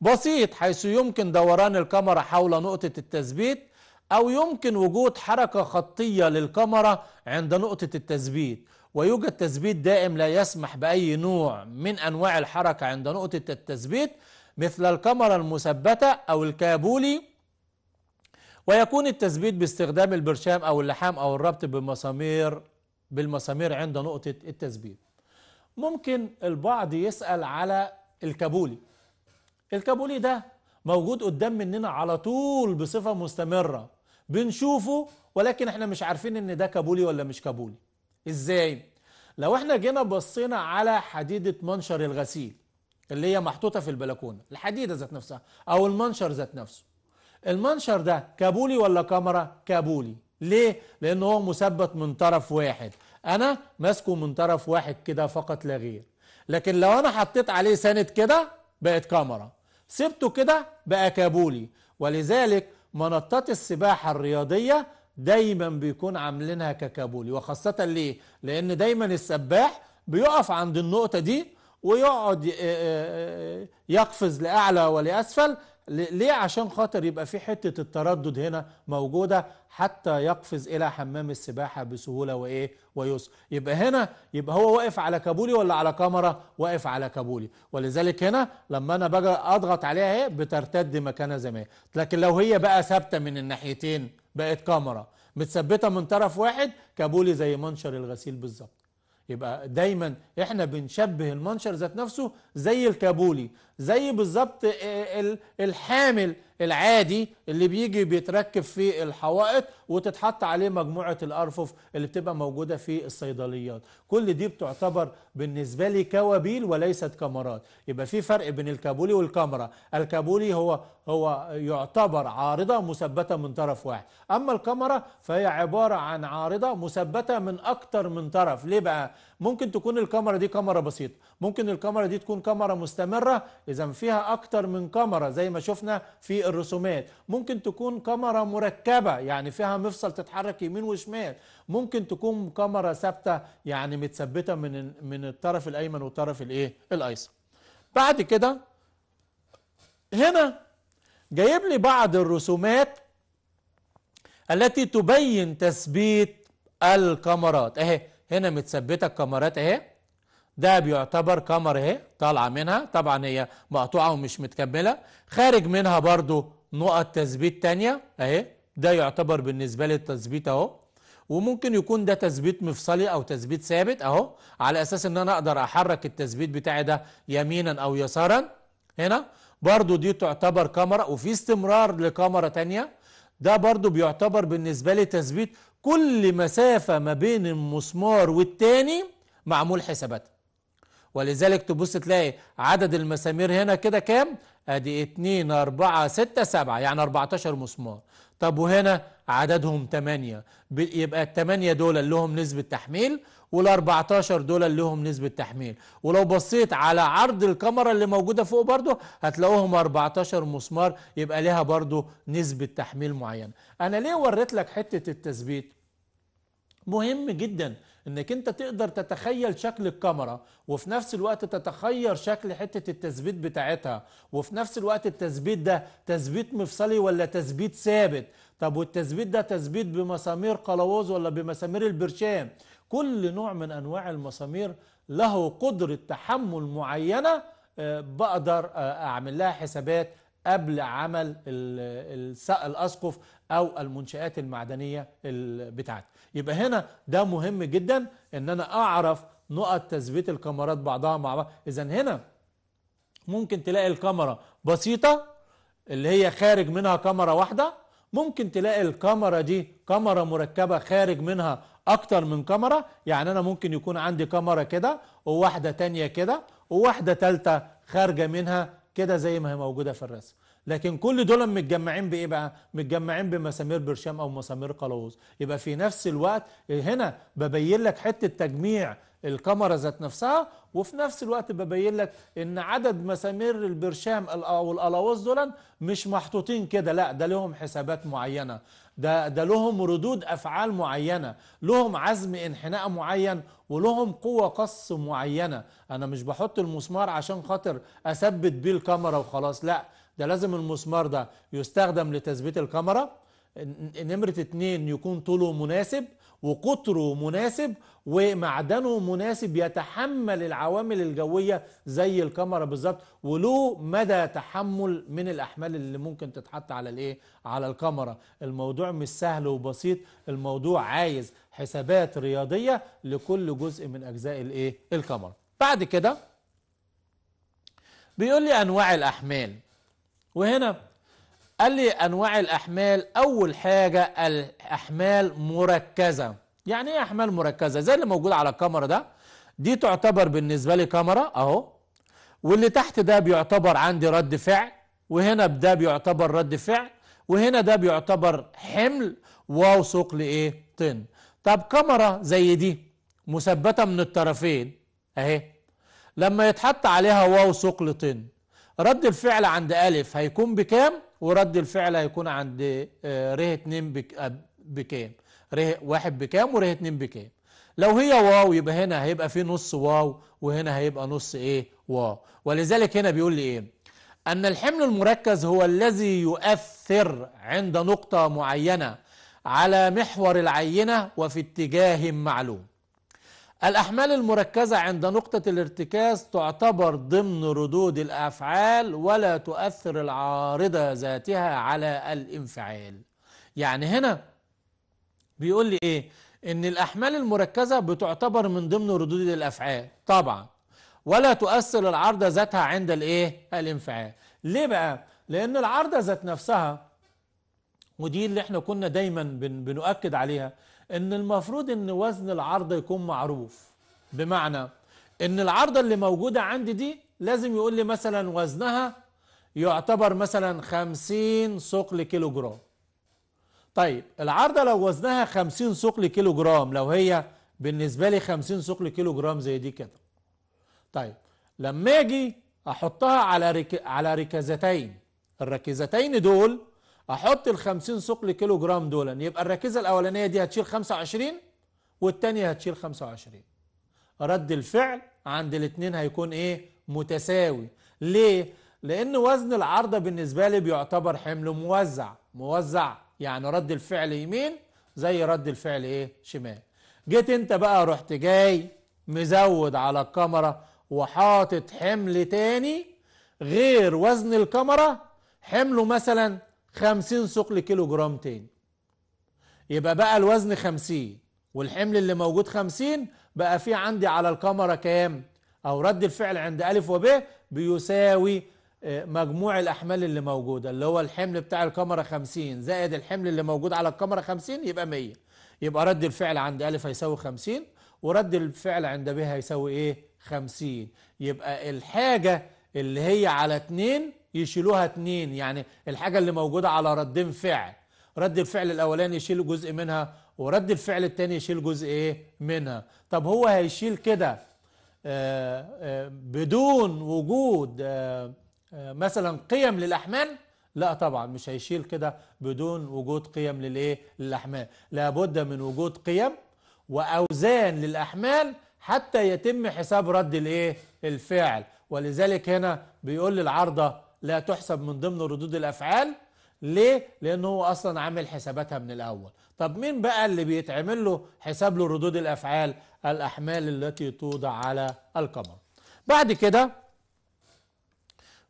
بسيط حيث يمكن دوران الكاميرا حول نقطة التثبيت أو يمكن وجود حركة خطية للكاميرا عند نقطة التثبيت ويوجد تثبيت دائم لا يسمح بأي نوع من أنواع الحركة عند نقطة التثبيت مثل الكاميرا المثبتة أو الكابولي ويكون التثبيت باستخدام البرشام أو اللحام أو الربط بمسامير بالمسامير عند نقطة التثبيت ممكن البعض يسأل على الكابولي الكابولي ده موجود قدام مننا على طول بصفة مستمرة بنشوفه ولكن احنا مش عارفين ان ده كابولي ولا مش كابولي ازاي لو احنا جينا بصينا على حديدة منشر الغسيل اللي هي محطوطة في البلكونة الحديدة ذات نفسها او المنشر ذات نفسه المنشر ده كابولي ولا كاميرا كابولي ليه لان هو مثبت من طرف واحد انا ماسكه من طرف واحد كده فقط لا غير لكن لو انا حطيت عليه سند كده بقت كاميرا سبته كده بقى كابولي ولذلك منطات السباحة الرياضية دايما بيكون عاملينها ككابولي وخاصة ليه؟ لأن دايما السباح بيقف عند النقطة دي ويقعد آه، آه، آه، يقفز لأعلى ولأسفل ليه عشان خاطر يبقى في حتة التردد هنا موجودة حتى يقفز إلى حمام السباحة بسهولة وإيه ويسر يبقى هنا يبقى هو واقف على كابولي ولا على كاميرا واقف على كابولي ولذلك هنا لما أنا بقى أضغط عليها إيه بترتد مكانها زي ما هي لكن لو هي بقى ثابتة من الناحيتين بقت كاميرا متثبتة من طرف واحد كابولي زي منشر الغسيل بالظبط يبقى دايما احنا بنشبه المنشر ذات نفسه زي الكابولي زي بالظبط الحامل العادي اللي بيجي بيتركب في الحوائط وتتحط عليه مجموعة الأرفف اللي بتبقى موجودة في الصيدليات كل دي بتعتبر بالنسبة لي كوابيل وليست كاميرات يبقى في فرق بين الكابولي والكاميرا الكابولي هو هو يعتبر عارضة مثبتة من طرف واحد أما الكاميرا فهي عبارة عن عارضة مثبتة من أكتر من طرف ليه بقى؟ ممكن تكون الكاميرا دي كاميرا بسيطه ممكن الكاميرا دي تكون كاميرا مستمره اذا فيها اكتر من كاميرا زي ما شفنا في الرسومات ممكن تكون كاميرا مركبه يعني فيها مفصل تتحرك يمين وشمال ممكن تكون كاميرا ثابته يعني متثبته من من الطرف الايمن والطرف الايه الايسر بعد كده هنا جايب لي بعض الرسومات التي تبين تثبيت الكاميرات اهي هنا متثبته الكاميرات اهي ده بيعتبر كاميرا اهي طالعه منها طبعا هي مقطوعه ومش متكمله خارج منها برضو نقط تثبيت تانية اهي ده يعتبر بالنسبه لي التثبيت اهو وممكن يكون ده تثبيت مفصلي او تثبيت ثابت اهو على اساس ان انا اقدر احرك التثبيت بتاعي ده يمينا او يسارا هنا برضو دي تعتبر كاميرا وفي استمرار لكاميرا تانية ده برضو بيعتبر بالنسبه لي تثبيت كل مسافة ما بين المسمار والتاني معمول حساباتها ولذلك تبص تلاقي عدد المسامير هنا كده كام ادي 2 4 6 7 يعني 14 مسمار طب وهنا عددهم 8 يبقى التمانية دول اللي لهم نسبة تحميل وال 14 دول اللي لهم نسبة تحميل ولو بصيت على عرض الكاميرا اللي موجودة فوق برضه هتلاقوهم 14 مسمار يبقى لها برضه نسبة تحميل معينة أنا ليه وريت لك حتة التثبيت مهم جدا انك انت تقدر تتخيل شكل الكاميرا وفي نفس الوقت تتخيل شكل حتة التثبيت بتاعتها وفي نفس الوقت التثبيت ده تثبيت مفصلي ولا تثبيت ثابت طب والتثبيت ده تثبيت بمسامير قلاوز ولا بمسامير البرشام كل نوع من انواع المسامير له قدرة تحمل معينة آه، بقدر آه، اعمل لها حسابات قبل عمل الاسقف او المنشآت المعدنية بتاعتي يبقى هنا ده مهم جدا ان انا اعرف نقط تثبيت الكاميرات بعضها مع بعض اذا هنا ممكن تلاقي الكاميرا بسيطة اللي هي خارج منها كاميرا واحدة ممكن تلاقي الكاميرا دي كاميرا مركبة خارج منها اكتر من كاميرا يعني انا ممكن يكون عندي كاميرا كده وواحدة تانية كده وواحدة تالتة خارجة منها كده زي ما هي موجوده في الرسم لكن كل دول متجمعين بايه بقى متجمعين بمسامير برشام او مسامير قلاوز يبقى في نفس الوقت هنا ببين لك حته تجميع الكاميرا ذات نفسها وفي نفس الوقت ببين لك ان عدد مسامير البرشام او الالاوز دول مش محطوطين كده لا ده لهم حسابات معينه ده ده لهم ردود افعال معينه لهم عزم انحناء معين ولهم قوه قص معينه انا مش بحط المسمار عشان خاطر اثبت بيه الكاميرا وخلاص لا ده لازم المسمار ده يستخدم لتثبيت الكاميرا نمره اتنين يكون طوله مناسب وقطره مناسب ومعدنه مناسب يتحمل العوامل الجوية زي الكاميرا بالظبط وله مدى تحمل من الأحمال اللي ممكن تتحط على الإيه؟ على الكاميرا الموضوع مش سهل وبسيط الموضوع عايز حسابات رياضية لكل جزء من أجزاء الإيه؟ الكاميرا بعد كده بيقول لي أنواع الأحمال وهنا قال لي أنواع الأحمال أول حاجة الأحمال مركزة يعني إيه أحمال مركزة زي اللي موجود على الكاميرا ده دي تعتبر بالنسبة لي كاميرا أهو واللي تحت ده بيعتبر عندي رد فعل وهنا ده بيعتبر رد فعل وهنا ده بيعتبر حمل واو ثقل ايه طن طب كاميرا زي دي مثبته من الطرفين اهي لما يتحط عليها واو ثقل طن رد الفعل عند الف هيكون بكام ورد الفعل هيكون عند آه، ره 2 آه، بكام ره 1 بكام وره 2 بكام لو هي واو يبقى هنا هيبقى في نص واو وهنا هيبقى نص ايه واو ولذلك هنا بيقول لي ايه ان الحمل المركز هو الذي يؤثر عند نقطة معينة على محور العينة وفي اتجاه معلوم الأحمال المركزة عند نقطة الارتكاز تعتبر ضمن ردود الأفعال ولا تؤثر العارضة ذاتها على الانفعال يعني هنا بيقول لي إيه إن الأحمال المركزة بتعتبر من ضمن ردود الأفعال طبعا ولا تؤثر العارضة ذاتها عند الإيه الانفعال ليه بقى لأن العارضة ذات نفسها ودي اللي احنا كنا دايما بنؤكد عليها ان المفروض ان وزن العرض يكون معروف بمعنى ان العرضة اللي موجودة عندي دي لازم يقول لي مثلا وزنها يعتبر مثلا 50 ثقل كيلو جرام طيب العرضة لو وزنها 50 ثقل كيلو جرام لو هي بالنسبة لي 50 ثقل كيلو جرام زي دي كده طيب لما اجي احطها على رك... على ركازتين الركيزتين دول احط ال 50 ثقل كيلو جرام دول يبقى الركيزه الاولانيه دي هتشيل 25 والثانيه هتشيل 25 رد الفعل عند الاثنين هيكون ايه متساوي ليه لان وزن العارضه بالنسبه لي بيعتبر حمل موزع موزع يعني رد الفعل يمين زي رد الفعل ايه شمال جيت انت بقى رحت جاي مزود على الكاميرا وحاطط حمل تاني غير وزن الكاميرا حمله مثلا 50 ثقل كيلو جرام تاني يبقى بقى الوزن 50 والحمل اللي موجود 50 بقى في عندي على الكاميرا كام او رد الفعل عند ألف وب بيساوي آه، مجموع الأحمال اللي موجودة اللي هو الحمل بتاع الكاميرا 50 زائد الحمل اللي موجود على الكاميرا 50 يبقى 100 يبقى رد الفعل عند ألف هيساوي 50 ورد الفعل عند ب هيساوي ايه 50 يبقى الحاجة اللي هي على 2 يشيلوها اتنين يعني الحاجة اللي موجودة على ردين فعل رد الفعل الاولاني يشيل جزء منها ورد الفعل التاني يشيل جزء ايه منها طب هو هيشيل كده آه، آه، بدون وجود آه، مثلا قيم للاحمال لا طبعا مش هيشيل كده بدون وجود قيم للايه للاحمال لابد من وجود قيم واوزان للاحمال حتى يتم حساب رد الايه الفعل ولذلك هنا بيقول للعارضه لا تحسب من ضمن ردود الافعال ليه؟ لانه هو اصلا عامل حساباتها من الاول طب مين بقى اللي بيتعمل له حساب له ردود الافعال الاحمال التي توضع على القمر بعد كده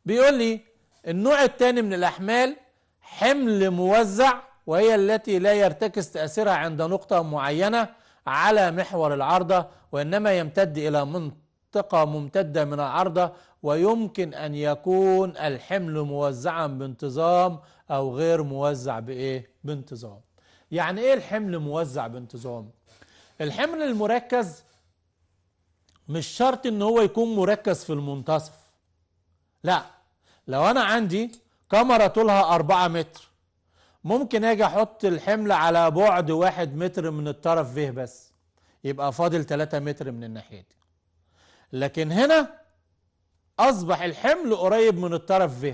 بيقول لي النوع الثاني من الاحمال حمل موزع وهي التي لا يرتكز تاثيرها عند نقطه معينه على محور العارضه وانما يمتد الى منطقه ثقة ممتدة من العارضة ويمكن أن يكون الحمل موزعا بانتظام أو غير موزع بإيه؟ بانتظام يعني إيه الحمل موزع بانتظام؟ الحمل المركز مش شرط ان هو يكون مركز في المنتصف لا لو انا عندي كاميرا طولها 4 متر ممكن اجي احط الحمل على بعد 1 متر من الطرف فيه بس يبقى فاضل 3 متر من الناحيه دي لكن هنا اصبح الحمل قريب من الطرف V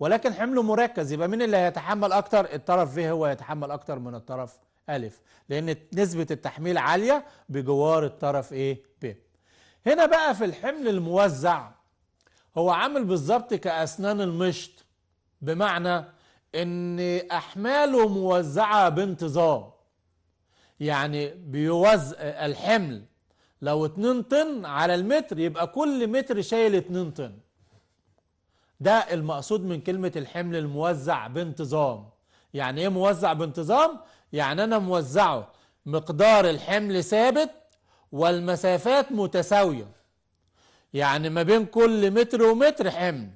ولكن حمله مركز يبقى مين اللي هيتحمل اكتر الطرف V هو يتحمل اكتر من الطرف أ لأن نسبة التحميل عالية بجوار الطرف إيه ب هنا بقى في الحمل الموزع هو عامل بالظبط كأسنان المشط بمعنى إن أحماله موزعة بانتظام يعني بيوزع الحمل لو 2 طن على المتر يبقى كل متر شايل 2 طن ده المقصود من كلمة الحمل الموزع بانتظام يعني ايه موزع بانتظام؟ يعني انا موزعه مقدار الحمل ثابت والمسافات متساوية يعني ما بين كل متر ومتر حمل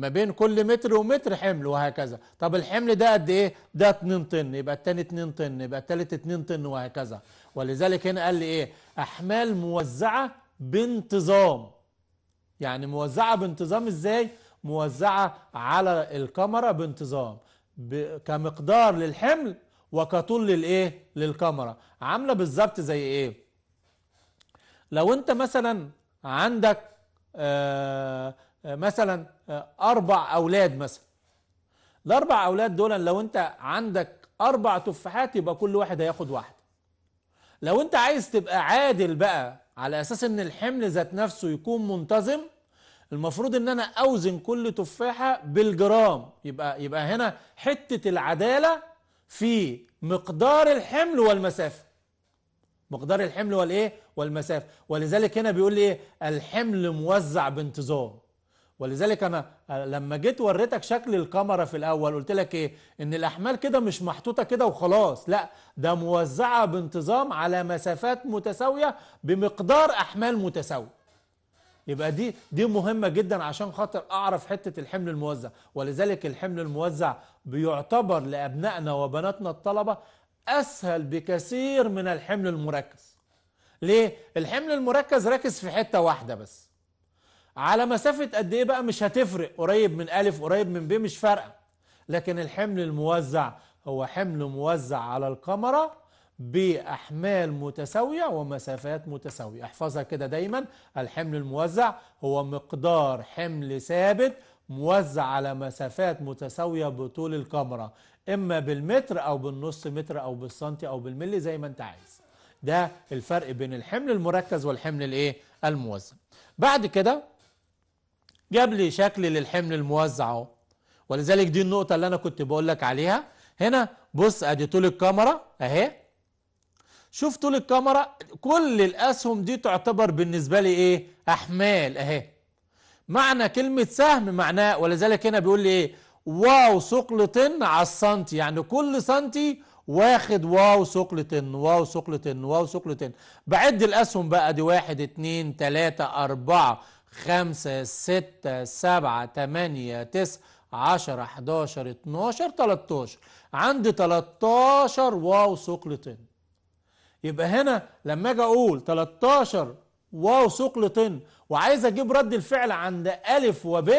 ما بين كل متر ومتر حمل وهكذا طب الحمل ده قد ايه ده 2 طن يبقى الثاني 2 طن يبقى الثالث 2 طن وهكذا ولذلك هنا قال لي ايه احمال موزعه بانتظام يعني موزعه بانتظام ازاي موزعه على الكاميرا بانتظام ب... كمقدار للحمل وكطول للايه للكاميرا عامله بالظبط زي ايه لو انت مثلا عندك آه, آه، مثلا آه، اربع اولاد مثلا الاربع اولاد دول لو انت عندك اربع تفاحات يبقى كل واحد هياخد واحده لو انت عايز تبقى عادل بقى على اساس ان الحمل ذات نفسه يكون منتظم المفروض ان انا اوزن كل تفاحه بالجرام يبقى يبقى هنا حته العداله في مقدار الحمل والمسافه مقدار الحمل والايه والمسافه ولذلك هنا بيقول لي ايه الحمل موزع بانتظام ولذلك انا آه، لما جيت وريتك شكل الكاميرا في الاول قلت لك ايه ان الاحمال كده مش محطوطه كده وخلاص لا ده موزعه بانتظام على مسافات متساويه بمقدار احمال متساويه يبقى دي دي مهمه جدا عشان خاطر اعرف حته الحمل الموزع ولذلك الحمل الموزع بيعتبر لابنائنا وبناتنا الطلبه اسهل بكثير من الحمل المركز ليه الحمل المركز راكز في حته واحده بس على مسافة قد ايه بقى مش هتفرق قريب من ألف قريب من ب مش فارقة لكن الحمل الموزع هو حمل موزع على الكاميرا بأحمال متساوية ومسافات متساوية احفظها كده دايما الحمل الموزع هو مقدار حمل ثابت موزع على مسافات متساوية بطول الكاميرا إما بالمتر أو بالنص متر أو بالسنتي أو بالملي زي ما أنت عايز ده الفرق بين الحمل المركز والحمل الإيه؟ الموزع بعد كده جاب لي شكل للحمل الموزع اهو ولذلك دي النقطة اللي أنا كنت بقول لك عليها هنا بص أدي طول الكاميرا أهي شوف طول الكاميرا كل الأسهم دي تعتبر بالنسبة لي إيه؟ أحمال أهي معنى كلمة سهم معناه ولذلك هنا بيقول لي إيه؟ واو ثقل طن على السنتي يعني كل سنتي واخد واو ثقل طن واو ثقل طن واو ثقل طن بعد الأسهم بقى دي واحد اتنين تلاتة أربعة خمسة ستة سبعة تمانية تسعة عشر احداشر اتناشر تلاتاشر عندي تلاتاشر واو ثقل يبقى هنا لما اجي اقول تلاتاشر واو ثقل وعايز اجيب رد الفعل عند الف وب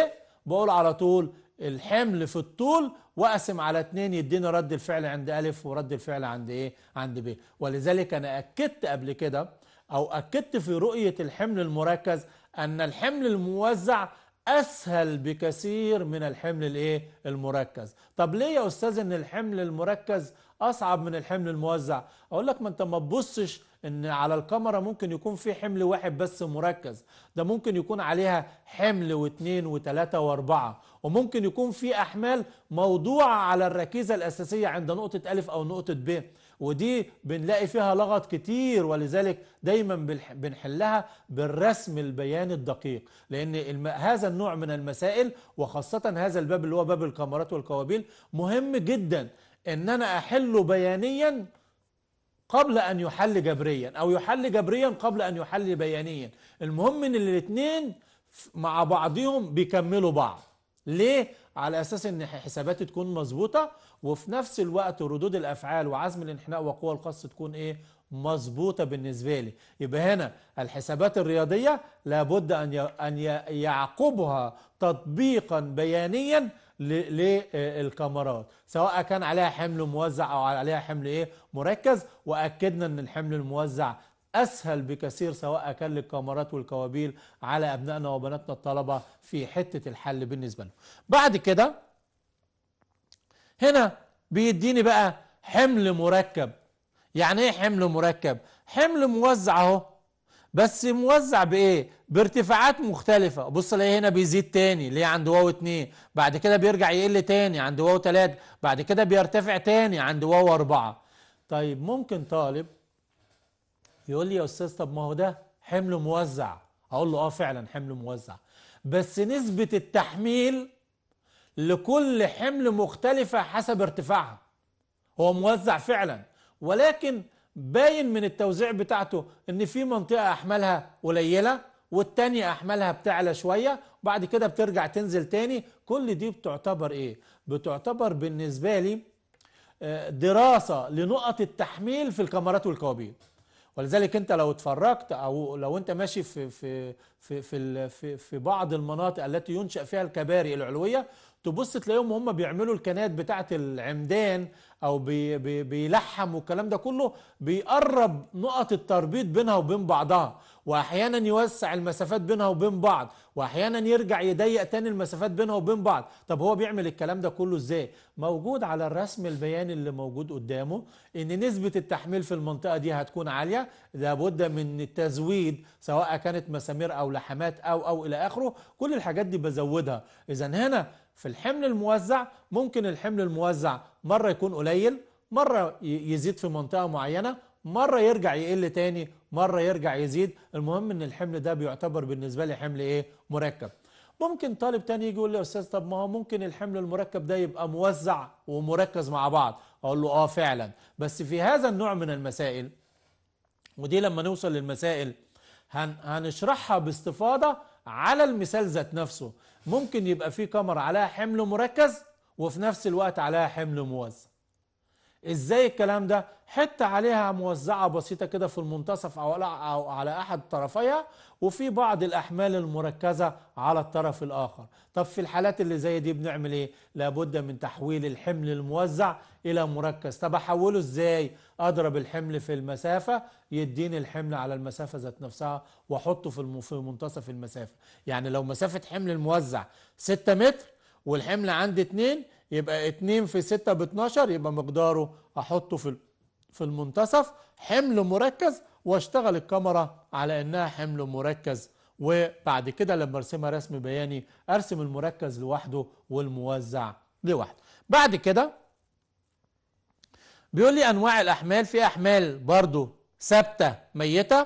بقول على طول الحمل في الطول واقسم على اتنين يديني رد الفعل عند الف ورد الفعل عند ايه عند ب ولذلك انا اكدت قبل كده او اكدت في رؤيه الحمل المركز أن الحمل الموزع أسهل بكثير من الحمل الإيه؟ المركز طب ليه يا أستاذ أن الحمل المركز أصعب من الحمل الموزع أقول لك ما أنت ما تبصش ان على الكاميرا ممكن يكون في حمل واحد بس مركز ده ممكن يكون عليها حمل واثنين وثلاثة واربعة وممكن يكون في احمال موضوعة على الركيزة الاساسية عند نقطة الف او نقطة ب ودي بنلاقي فيها لغط كتير ولذلك دايما بنحلها بالرسم البياني الدقيق لان هذا النوع من المسائل وخاصة هذا الباب اللي هو باب الكاميرات والكوابيل مهم جدا ان انا احله بيانيا قبل ان يحل جبريا او يحل جبريا قبل ان يحل بيانيا المهم ان الاثنين مع بعضهم بيكملوا بعض ليه على اساس ان حساباتي تكون مظبوطه وفي نفس الوقت ردود الافعال وعزم الانحناء وقوه القص تكون ايه مظبوطه بالنسبه لي يبقى هنا الحسابات الرياضيه لابد ان ان يعقبها تطبيقا بيانيا للكاميرات سواء كان عليها حمل موزع او عليها حمل ايه مركز واكدنا ان الحمل الموزع اسهل بكثير سواء كان للكاميرات والكوابيل على ابنائنا وبناتنا الطلبه في حته الحل بالنسبه لهم بعد كده هنا بيديني بقى حمل مركب يعني ايه حمل مركب حمل موزع اهو بس موزع بايه بارتفاعات مختلفة بص الاقي هنا بيزيد تاني ليه عند واو اتنين بعد كده بيرجع يقل تاني عند واو تلاتة بعد كده بيرتفع تاني عند واو اربعة طيب ممكن طالب يقول لي يا استاذ طب ما هو ده حمل موزع اقول له اه فعلا حمل موزع بس نسبة التحميل لكل حمل مختلفة حسب ارتفاعها هو موزع فعلا ولكن باين من التوزيع بتاعته ان في منطقة احمالها قليلة والتانية احمالها بتعلى شوية وبعد كده بترجع تنزل تاني كل دي بتعتبر ايه بتعتبر بالنسبة لي آه، دراسة لنقط التحميل في الكاميرات والكوابيس ولذلك انت لو اتفرجت او لو انت ماشي في في في في, في, في بعض المناطق التي ينشا فيها الكباري العلويه تبص تلاقيهم هم بيعملوا الكنات بتاعه العمدان او بي بي بيلحم والكلام ده كله بيقرب نقط التربيط بينها وبين بعضها واحيانا يوسع المسافات بينها وبين بعض واحيانا يرجع يضيق تاني المسافات بينها وبين بعض طب هو بيعمل الكلام ده كله ازاي موجود على الرسم البياني اللي موجود قدامه ان نسبة التحميل في المنطقة دي هتكون عالية لابد من التزويد سواء كانت مسامير او لحمات او او الى اخره كل الحاجات دي بزودها اذا هنا في الحمل الموزع ممكن الحمل الموزع مرة يكون قليل مرة يزيد في منطقة معينة مرة يرجع يقل تاني مرة يرجع يزيد المهم ان الحمل ده بيعتبر بالنسبة لي حمل ايه مركب ممكن طالب تاني يجي يقول لي يا استاذ طب ما هو ممكن الحمل المركب ده يبقى موزع ومركز مع بعض اقول له اه فعلا بس في هذا النوع من المسائل ودي لما نوصل للمسائل هن هنشرحها باستفاضة على المثال ذات نفسه ممكن يبقى في كاميرا عليها حمل مركز وفي نفس الوقت عليها حمل موزع ازاي الكلام ده حته عليها موزعه بسيطه كده في المنتصف او على احد طرفيها وفي بعض الاحمال المركزه على الطرف الاخر طب في الحالات اللي زي دي بنعمل ايه لابد من تحويل الحمل الموزع الى مركز طب احوله ازاي اضرب الحمل في المسافه يديني الحمل على المسافه ذات نفسها واحطه في في منتصف المسافه يعني لو مسافه حمل الموزع 6 متر والحمل عندي 2 يبقى 2 في 6 ب 12 يبقى مقداره احطه في في المنتصف حمل مركز واشتغل الكاميرا على انها حمل مركز وبعد كده لما ارسمها رسم بياني ارسم المركز لوحده والموزع لوحده بعد كده بيقول لي انواع الاحمال في احمال برضو ثابته ميته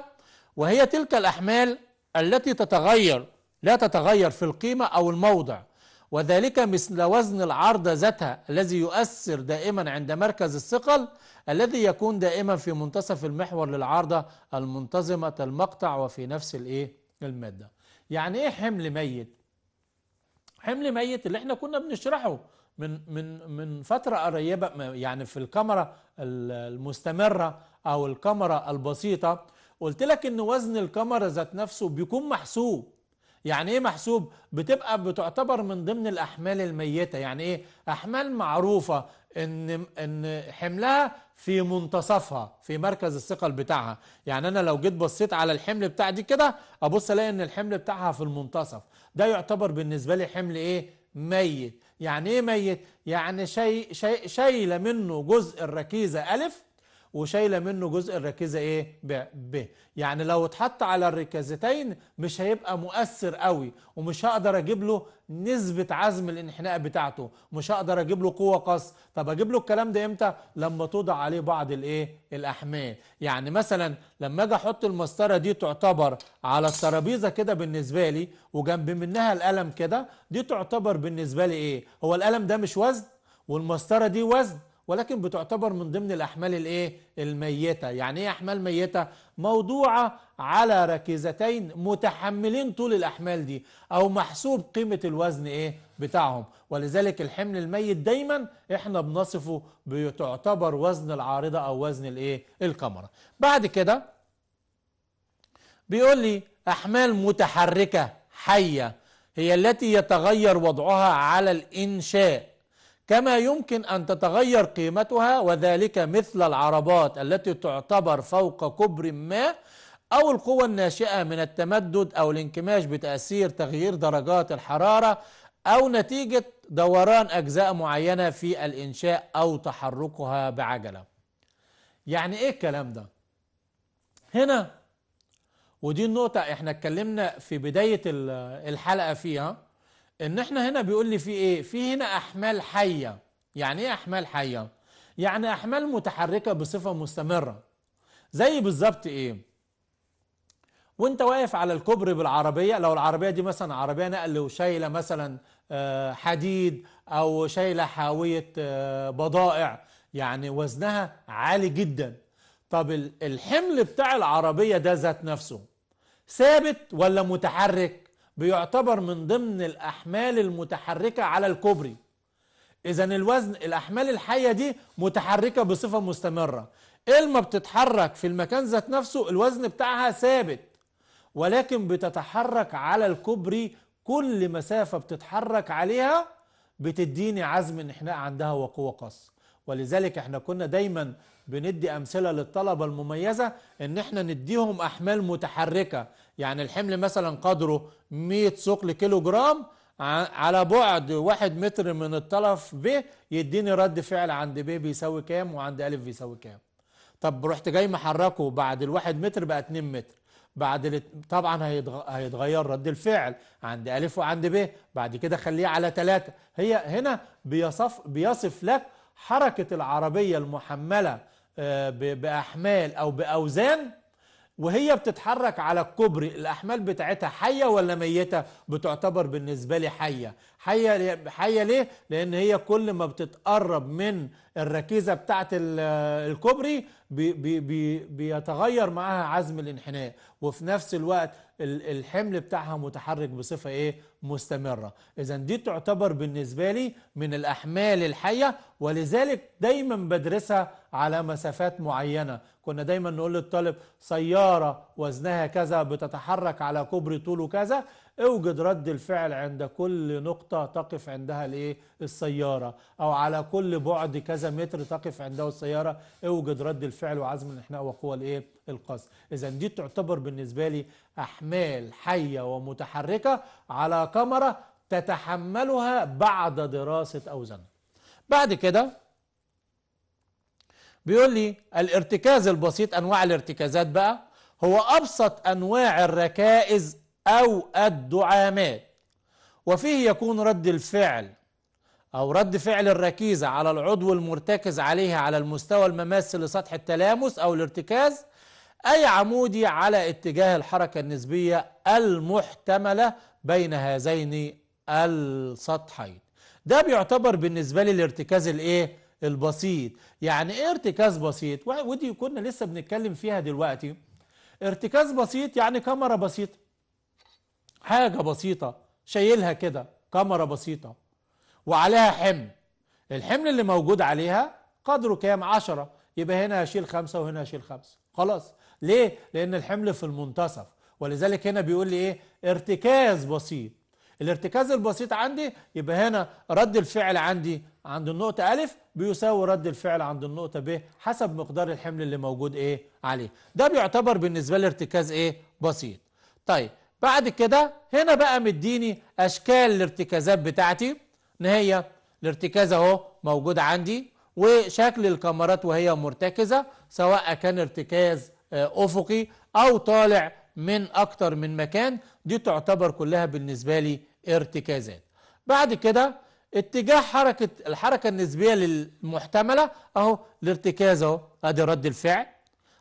وهي تلك الاحمال التي تتغير لا تتغير في القيمه او الموضع وذلك مثل وزن العارضة ذاتها الذي يؤثر دائما عند مركز الثقل الذي يكون دائما في منتصف المحور للعارضة المنتظمة المقطع وفي نفس الايه المادة يعني ايه حمل ميت حمل ميت اللي احنا كنا بنشرحه من من من فترة قريبة يعني في الكاميرا المستمرة او الكاميرا البسيطة قلت لك ان وزن الكاميرا ذات نفسه بيكون محسوب يعني ايه محسوب بتبقى بتعتبر من ضمن الاحمال الميته يعني ايه احمال معروفه ان ان حملها في منتصفها في مركز الثقل بتاعها يعني انا لو جيت بصيت على الحمل بتاع دي كده ابص الاقي ان الحمل بتاعها في المنتصف ده يعتبر بالنسبه لي حمل ايه ميت يعني ايه ميت يعني شيء شيء شايله منه جزء الركيزه الف وشايله منه جزء الركيزه ايه ب ب يعني لو اتحط على الركازتين مش هيبقى مؤثر قوي ومش هقدر اجيب له نسبه عزم الانحناء بتاعته مش هقدر اجيب له قوه قص طب اجيب له الكلام ده امتى لما توضع عليه بعض الايه الاحمال يعني مثلا لما اجي احط المسطره دي تعتبر على الترابيزه كده بالنسبه لي وجنب منها القلم كده دي تعتبر بالنسبه لي ايه هو القلم ده مش وزن والمسطره دي وزن ولكن بتعتبر من ضمن الأحمال الإيه؟ الميتة يعني إيه أحمال ميتة؟ موضوعة على ركيزتين متحملين طول الأحمال دي أو محسوب قيمة الوزن إيه؟ بتاعهم ولذلك الحمل الميت دايما إحنا بنصفه بتعتبر وزن العارضة أو وزن الإيه؟ الكاميرا بعد كده بيقول لي أحمال متحركة حية هي التي يتغير وضعها على الإنشاء كما يمكن أن تتغير قيمتها وذلك مثل العربات التي تعتبر فوق كبر ما أو القوى الناشئة من التمدد أو الانكماش بتأثير تغيير درجات الحرارة أو نتيجة دوران أجزاء معينة في الإنشاء أو تحركها بعجلة يعني إيه الكلام ده؟ هنا ودي النقطة احنا اتكلمنا في بداية الحلقة فيها ان احنا هنا بيقول لي في ايه في هنا احمال حيه يعني ايه احمال حيه يعني احمال متحركه بصفه مستمره زي بالظبط ايه وانت واقف على الكوبري بالعربيه لو العربيه دي مثلا عربيه نقل وشايله مثلا آه، حديد او شايله حاويه آه، بضائع يعني وزنها عالي جدا طب الحمل بتاع العربيه ده ذات نفسه ثابت ولا متحرك بيعتبر من ضمن الأحمال المتحركة على الكوبري إذا الوزن الأحمال الحية دي متحركة بصفة مستمرة إلما إيه بتتحرك في المكان ذات نفسه الوزن بتاعها ثابت ولكن بتتحرك على الكوبري كل مسافة بتتحرك عليها بتديني عزم انحناء عندها وقوة قص ولذلك احنا كنا دايما بندي امثلة للطلبة المميزة ان احنا نديهم احمال متحركة يعني الحمل مثلا قدره 100 ثقل كيلو جرام على بعد واحد متر من الطرف ب يديني رد فعل عند ب بيساوي كام وعند أ بيساوي كام طب رحت جاي محركه بعد الواحد متر بقى 2 متر بعد طبعا هيتغير رد الفعل عند أ وعند ب بعد كده خليه على 3 هي هنا بيصف بيصف لك حركة العربية المحملة آه، بأحمال أو بأوزان وهي بتتحرك على الكوبري الأحمال بتاعتها حية ولا ميتة بتعتبر بالنسبة لي حية حيه حيه ليه؟ لان هي كل ما بتتقرب من الركيزه بتاعه الكوبري بي بي بيتغير معاها عزم الانحناء وفي نفس الوقت الحمل بتاعها متحرك بصفه ايه؟ مستمره. اذا دي تعتبر بالنسبه لي من الاحمال الحيه ولذلك دايما بدرسها على مسافات معينه، كنا دايما نقول للطالب سياره وزنها كذا بتتحرك على كوبري طوله كذا اوجد رد الفعل عند كل نقطة تقف عندها الايه السيارة او على كل بعد كذا متر تقف عنده السيارة اوجد رد الفعل وعزم الانحناء وقوى الايه القصر اذا دي تعتبر بالنسبة لي احمال حية ومتحركة على كاميرا تتحملها بعد دراسة اوزانها بعد كده بيقول لي الارتكاز البسيط انواع الارتكازات بقى هو ابسط انواع الركائز أو الدعامات وفيه يكون رد الفعل أو رد فعل الركيزة على العضو المرتكز عليه على المستوى المماثل لسطح التلامس أو الارتكاز أي عمودي على اتجاه الحركة النسبية المحتملة بين هذين السطحين ده بيعتبر بالنسبة لي الارتكاز الايه البسيط يعني ايه ارتكاز بسيط ودي كنا لسه بنتكلم فيها دلوقتي ارتكاز بسيط يعني كاميرا بسيطة حاجة بسيطة شايلها كده كاميرا بسيطة وعليها حمل الحمل اللي موجود عليها قدره كام عشرة يبقى هنا هشيل خمسة وهنا هشيل خمسة خلاص ليه؟ لأن الحمل في المنتصف ولذلك هنا بيقول لي إيه؟ ارتكاز بسيط الارتكاز البسيط عندي يبقى هنا رد الفعل عندي عند النقطة أ بيساوي رد الفعل عند النقطة ب حسب مقدار الحمل اللي موجود إيه عليه ده بيعتبر بالنسبة لي ارتكاز إيه بسيط طيب بعد كده هنا بقى مديني اشكال الارتكازات بتاعتي ان هي الارتكاز اهو موجود عندي وشكل الكاميرات وهي مرتكزه سواء كان ارتكاز آه، افقي او طالع من اكتر من مكان دي تعتبر كلها بالنسبه لي ارتكازات بعد كده اتجاه حركه الحركه النسبيه للمحتمله اهو الارتكاز اهو ادي رد الفعل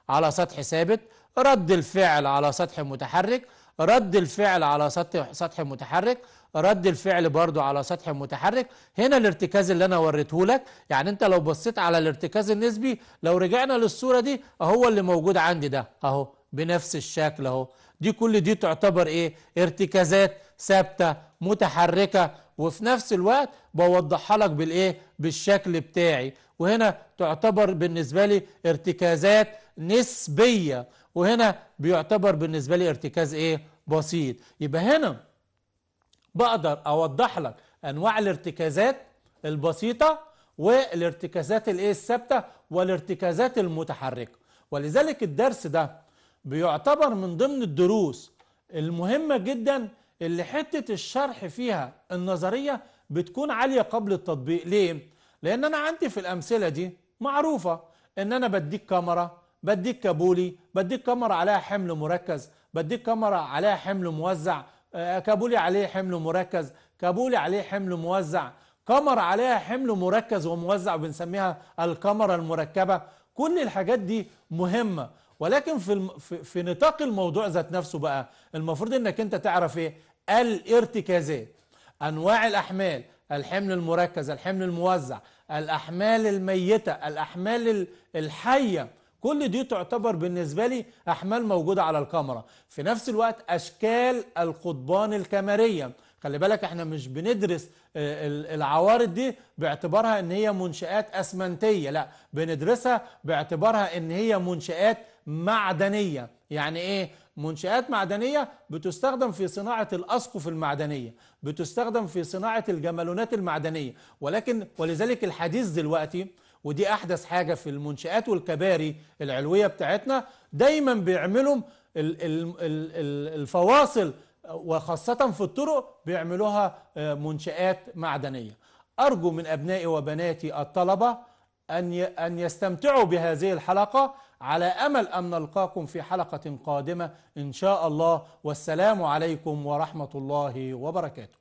على سطح ثابت رد الفعل على سطح متحرك رد الفعل على سطح سطح متحرك رد الفعل برضو على سطح متحرك هنا الارتكاز اللي انا وريته لك يعني انت لو بصيت على الارتكاز النسبي لو رجعنا للصوره دي اهو اللي موجود عندي ده اهو بنفس الشكل اهو دي كل دي تعتبر ايه ارتكازات ثابته متحركه وفي نفس الوقت بوضحها لك بالايه بالشكل بتاعي وهنا تعتبر بالنسبه لي ارتكازات نسبيه وهنا بيعتبر بالنسبه لي ارتكاز ايه بسيط يبقى هنا بقدر اوضح لك انواع الارتكازات البسيطه والارتكازات الايه الثابته والارتكازات المتحركه ولذلك الدرس ده بيعتبر من ضمن الدروس المهمه جدا اللي حته الشرح فيها النظريه بتكون عاليه قبل التطبيق ليه لان انا عندي في الامثله دي معروفه ان انا بديك كاميرا بديك كابولي بديك كاميرا عليها حمل مركز بديك كاميرا عليها حمل موزع آه، كابولي عليه حمل مركز كابولي عليه حمل موزع كاميرا عليها حمل مركز وموزع بنسميها الكاميرا المركبه كل الحاجات دي مهمه ولكن في الم... في, في نطاق الموضوع ذات نفسه بقى المفروض انك انت تعرف ايه الارتكازات انواع الاحمال الحمل المركز الحمل الموزع الاحمال الميته الاحمال الحيه كل دي تعتبر بالنسبة لي أحمال موجودة على الكاميرا في نفس الوقت أشكال القضبان الكاميرية خلي بالك احنا مش بندرس آه، العوارض دي باعتبارها ان هي منشآت اسمنتية لا بندرسها باعتبارها ان هي منشآت معدنية يعني ايه منشآت معدنية بتستخدم في صناعة الأسقف المعدنية بتستخدم في صناعة الجمالونات المعدنية ولكن ولذلك الحديث دلوقتي ودي احدث حاجه في المنشات والكباري العلويه بتاعتنا دايما بيعملوا الفواصل وخاصه في الطرق بيعملوها آه، منشات معدنيه ارجو من ابنائي وبناتي الطلبه ان ان يستمتعوا بهذه الحلقه على امل ان نلقاكم في حلقه قادمه ان شاء الله والسلام عليكم ورحمه الله وبركاته